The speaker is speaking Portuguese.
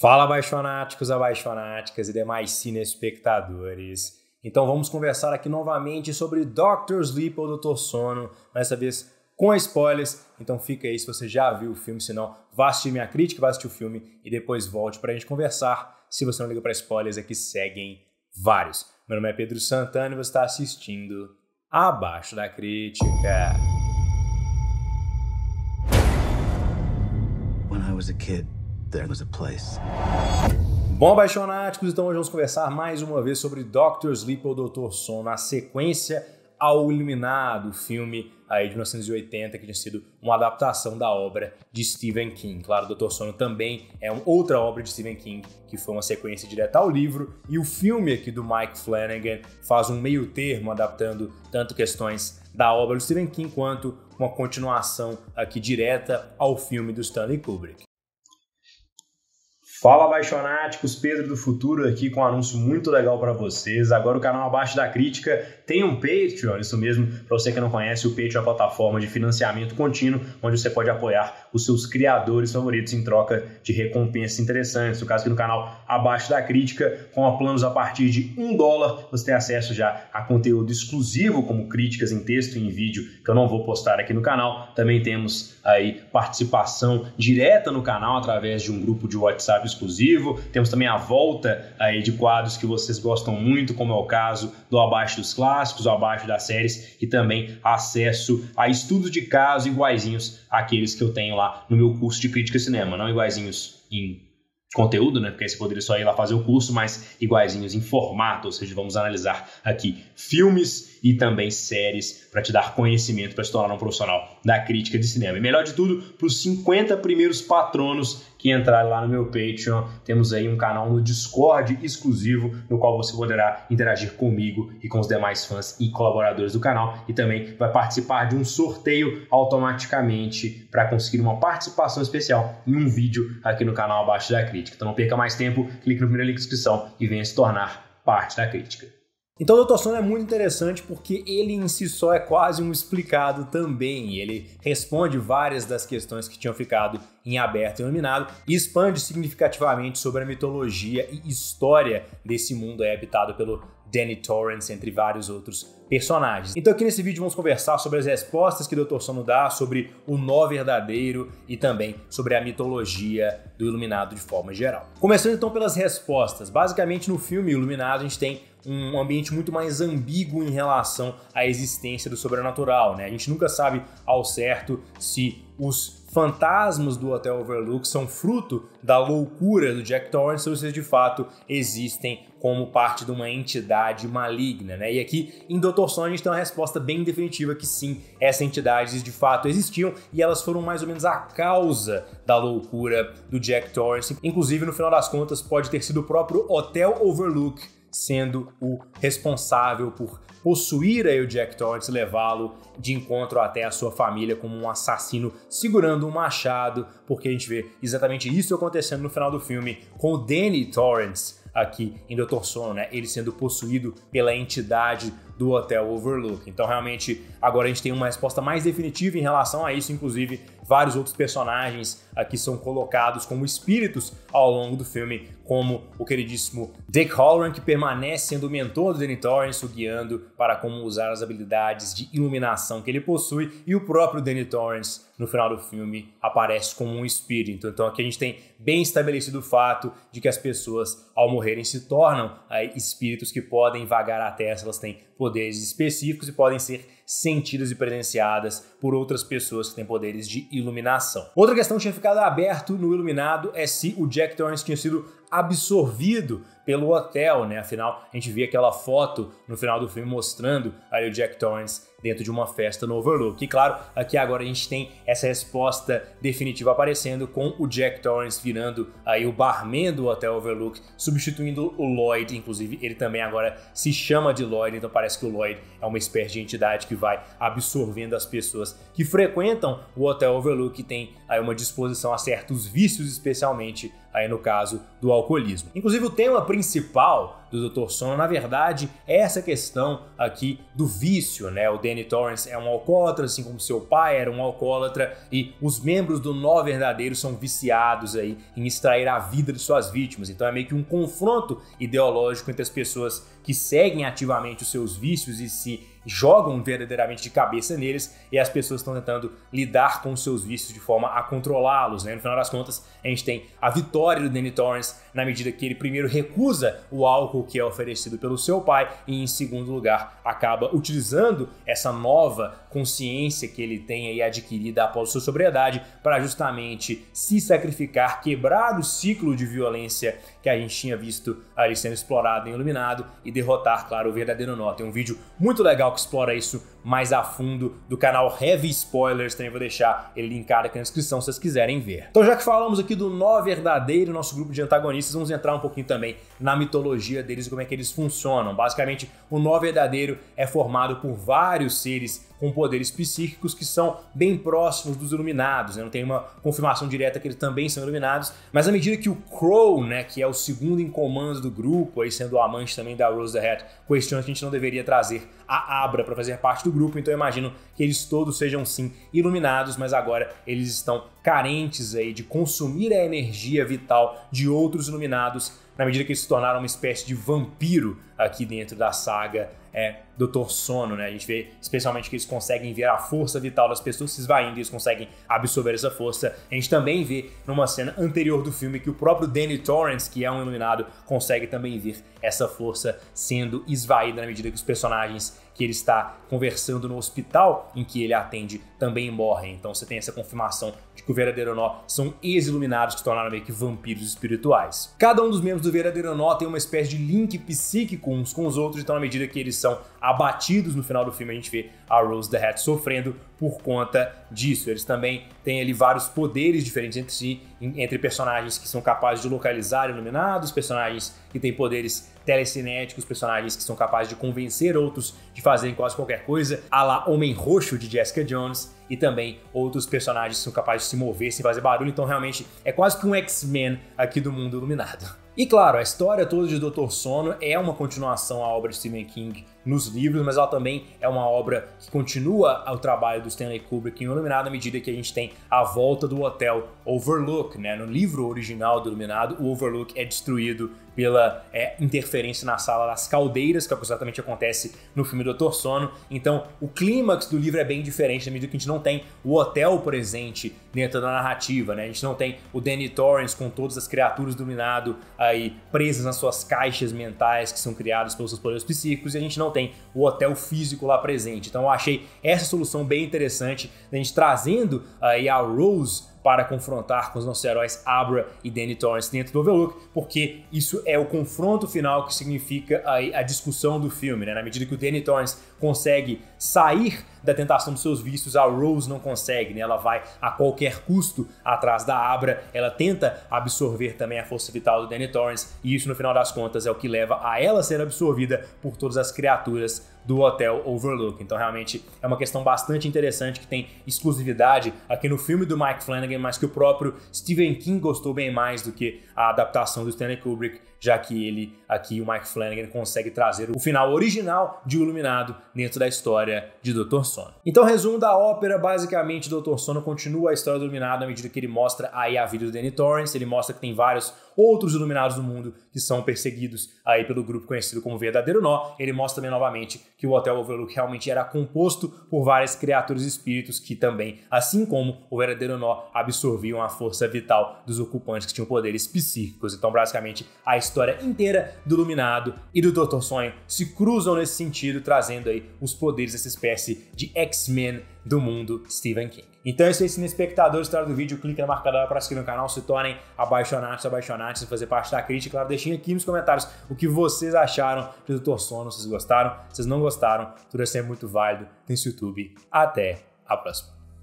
Fala, abaixonáticos, abaixonáticas e demais cine espectadores. Então vamos conversar aqui novamente sobre Doctor Sleep ou Doutor Sono, dessa vez com spoilers. Então fica aí se você já viu o filme, se não, vá assistir minha crítica, vá assistir o filme e depois volte para a gente conversar. Se você não liga para spoilers, é que seguem vários. Meu nome é Pedro Santana e você está assistindo Abaixo da Crítica. Quando eu era a There was a place. Bom, baixonáticos, então hoje vamos conversar mais uma vez sobre Doctor Sleep ou Doutor Sono, a sequência ao iluminado filme aí de 1980, que tinha sido uma adaptação da obra de Stephen King. Claro, Doutor Sono também é outra obra de Stephen King, que foi uma sequência direta ao livro, e o filme aqui do Mike Flanagan faz um meio termo, adaptando tanto questões da obra do Stephen King quanto uma continuação aqui direta ao filme do Stanley Kubrick. Fala apaixonáticos, Pedro do Futuro aqui com um anúncio muito legal para vocês. Agora o canal Abaixo da Crítica tem um Patreon, isso mesmo, para você que não conhece, o Patreon é a plataforma de financiamento contínuo onde você pode apoiar os seus criadores favoritos em troca de recompensas interessantes. No caso aqui no canal Abaixo da Crítica, com planos a partir de um dólar, você tem acesso já a conteúdo exclusivo, como críticas em texto e em vídeo, que eu não vou postar aqui no canal. Também temos aí participação direta no canal através de um grupo de WhatsApp exclusivo. Temos também a volta aí de quadros que vocês gostam muito, como é o caso do Abaixo dos Clássicos, do Abaixo das Séries e também acesso a estudos de caso iguaizinhos àqueles que eu tenho lá no meu curso de crítica cinema, não iguaizinhos em conteúdo, né? Porque aí você poderia só ir lá fazer o curso, mas iguaizinhos em formato, ou seja, vamos analisar aqui filmes e também séries para te dar conhecimento para se tornar um profissional da crítica de cinema. E melhor de tudo, para os 50 primeiros patronos que entrar lá no meu Patreon. Temos aí um canal no Discord exclusivo no qual você poderá interagir comigo e com os demais fãs e colaboradores do canal e também vai participar de um sorteio automaticamente para conseguir uma participação especial em um vídeo aqui no canal Abaixo da Crítica. Então não perca mais tempo, clique no primeiro link de inscrição e venha se tornar parte da crítica. Então, o Dr. Sono é muito interessante porque ele em si só é quase um explicado também. Ele responde várias das questões que tinham ficado em aberto e iluminado e expande significativamente sobre a mitologia e história desse mundo habitado pelo Danny Torrance, entre vários outros personagens. Então aqui nesse vídeo vamos conversar sobre as respostas que o Dr. Sono dá, sobre o nó verdadeiro e também sobre a mitologia do Iluminado de forma geral. Começando então pelas respostas. Basicamente no filme Iluminado a gente tem um ambiente muito mais ambíguo em relação à existência do sobrenatural, né? A gente nunca sabe ao certo se os fantasmas do Hotel Overlook são fruto da loucura do Jack Torrance ou se de fato existem como parte de uma entidade maligna, né? E aqui em Doutor Sono a gente tem uma resposta bem definitiva que sim, essas entidades de fato existiam e elas foram mais ou menos a causa da loucura do Jack Torrance. Inclusive, no final das contas, pode ter sido o próprio Hotel Overlook sendo o responsável por possuir a Jack Torrance, levá-lo de encontro até a sua família como um assassino segurando um machado, porque a gente vê exatamente isso acontecendo no final do filme com o Danny Torrance aqui em Dr. Sono, né? Ele sendo possuído pela entidade do Hotel Overlook. Então, realmente, agora a gente tem uma resposta mais definitiva em relação a isso, inclusive vários outros personagens aqui são colocados como espíritos ao longo do filme, como o queridíssimo Dick Halloran, que permanece sendo o mentor do Danny Torrance, o guiando para como usar as habilidades de iluminação que ele possui, e o próprio Danny Torrance, no final do filme, aparece como um espírito. Então aqui a gente tem bem estabelecido o fato de que as pessoas, ao morrerem, se tornam aí, espíritos que podem vagar até se elas têm poderes específicos e podem ser sentidas e presenciadas por outras pessoas que têm poderes de iluminação. Outra questão que tinha ficado aberto no Iluminado é se o Jack Torrance tinha sido absorvido pelo hotel, né? Afinal, a gente vê aquela foto no final do filme mostrando aí o Jack Torrance dentro de uma festa no Overlook. E claro, aqui agora a gente tem essa resposta definitiva aparecendo com o Jack Torrance virando aí o barman do Hotel Overlook, substituindo o Lloyd, inclusive ele também agora se chama de Lloyd, então parece que o Lloyd é uma espécie de entidade que vai absorvendo as pessoas que frequentam o Hotel Overlook, que tem aí uma disposição a certos vícios, especialmente aí no caso do alcoolismo. Inclusive, o tema principal do Dr. Sono. Na verdade, é essa questão aqui do vício, né? O Danny Torrance é um alcoólatra, assim como seu pai era um alcoólatra, e os membros do Nó Verdadeiro são viciados aí em extrair a vida de suas vítimas. Então é meio que um confronto ideológico entre as pessoas que seguem ativamente os seus vícios e se jogam verdadeiramente de cabeça neles e as pessoas estão tentando lidar com os seus vícios de forma a controlá-los. Né? No final das contas, a gente tem a vitória do Danny Torrance na medida que ele primeiro recusa o álcool o que é oferecido pelo seu pai e, em segundo lugar, acaba utilizando essa nova consciência que ele tem aí adquirida após sua sobriedade para justamente se sacrificar, quebrar o ciclo de violência que a gente tinha visto ali sendo explorado em Iluminado e derrotar, claro, o verdadeiro nó. Tem um vídeo muito legal que explora isso mais a fundo do canal Heavy Spoilers, também vou deixar ele linkado aqui na descrição se vocês quiserem ver. Então já que falamos aqui do nó verdadeiro, nosso grupo de antagonistas, vamos entrar um pouquinho também na mitologia deles e como é que eles funcionam. Basicamente, o nó verdadeiro é formado por vários seres com poderes psíquicos que são bem próximos dos iluminados. Né? Não tem uma confirmação direta que eles também são iluminados, mas à medida que o Crow, né, que é o segundo em comando do grupo, aí sendo o amante também da Rose the Hat, questiona que a gente não deveria trazer a Abra para fazer parte do grupo, então eu imagino que eles todos sejam sim iluminados, mas agora eles estão carentes aí de consumir a energia vital de outros iluminados na medida que eles se tornaram uma espécie de vampiro aqui dentro da saga, é, Doutor Sono, né? A gente vê especialmente que eles conseguem ver a força vital das pessoas se esvaindo e eles conseguem absorver essa força. A gente também vê numa cena anterior do filme que o próprio Danny Torrance, que é um iluminado, consegue também ver essa força sendo esvaída na medida que os personagens que ele está conversando no hospital em que ele atende também morrem. Então você tem essa confirmação de que o verdadeiro nó são ex-iluminados que se tornaram meio que vampiros espirituais. Cada um dos membros do verdadeiro nó tem uma espécie de link psíquico uns com os outros, então na medida que eles são abatidos no final do filme. A gente vê a Rose the Hat sofrendo por conta disso. Eles também têm ali vários poderes diferentes entre si, entre personagens que são capazes de localizar iluminados, personagens que têm poderes telecinéticos, personagens que são capazes de convencer outros de fazerem quase qualquer coisa, a lá Homem Roxo de Jessica Jones, e também outros personagens que são capazes de se mover sem fazer barulho, então realmente é quase que um X-Men aqui do mundo iluminado. E claro, a história toda de Doutor Sono é uma continuação à obra de Stephen King nos livros, mas ela também é uma obra que continua o trabalho do Stanley Kubrick em Iluminado à medida que a gente tem a volta do hotel Overlook, né? No livro original do Iluminado, o Overlook é destruído pela é, interferência na sala das caldeiras, que é o que exatamente acontece no filme Doutor Sono. Então, o clímax do livro é bem diferente, na medida que a gente não tem o hotel presente dentro da narrativa, né? A gente não tem o Danny Torrance com todas as criaturas do Iluminado aí presas nas suas caixas mentais que são criadas pelos seus poderes psíquicos, e a gente não não tem o hotel físico lá presente. Então eu achei essa solução bem interessante, a gente trazendo aí ah, a Rose para confrontar com os nossos heróis Abra e Danny Torrance dentro do Overlook, porque isso é o confronto final que significa a, a discussão do filme, né? Na medida que o Danny Torrance consegue sair da tentação dos seus vícios, a Rose não consegue, né? Ela vai a qualquer custo atrás da Abra, ela tenta absorver também a força vital do Danny Torrance, e isso no final das contas é o que leva a ela ser absorvida por todas as criaturas do Hotel Overlook. Então realmente é uma questão bastante interessante que tem exclusividade aqui no filme do Mike Flanagan Flanagan, mas que o próprio Stephen King gostou bem mais do que a adaptação do Stanley Kubrick já que ele, aqui, o Mike Flanagan, consegue trazer o final original de O Iluminado dentro da história de Dr. Sono. Então, resumo da ópera, basicamente, Dr. Sono continua a história do Iluminado à medida que ele mostra aí a vida do Danny Torrance, ele mostra que tem vários outros Iluminados do mundo que são perseguidos aí pelo grupo conhecido como Verdadeiro Nó. Ele mostra também, novamente, que o Hotel Overlook realmente era composto por várias criaturas e espíritos que também, assim como o Verdadeiro Nó, absorviam a força vital dos ocupantes que tinham poderes psíquicos. Então, basicamente, a história história inteira do Iluminado e do Doutor Sonho se cruzam nesse sentido, trazendo aí os poderes dessa espécie de X-Men do mundo Stephen King. Então é isso aí, espectador, história do vídeo, clique na marca para para seguir no canal, se tornem apaixonados, apaixonados, fazer parte da crítica, claro, deixem aqui nos comentários o que vocês acharam de Doutor Sono, vocês gostaram, vocês não gostaram, tudo isso é muito válido, tem esse YouTube. Até a próxima.